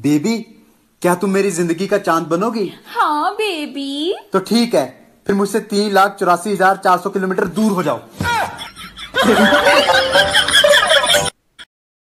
baby क्या तुम मेरी जिंदगी का चांद बनोगी हाँ बेबी तो ठीक है फिर मुझसे तीन लाख चौरासी हजार चार सौ किलोमीटर दूर हो जाओ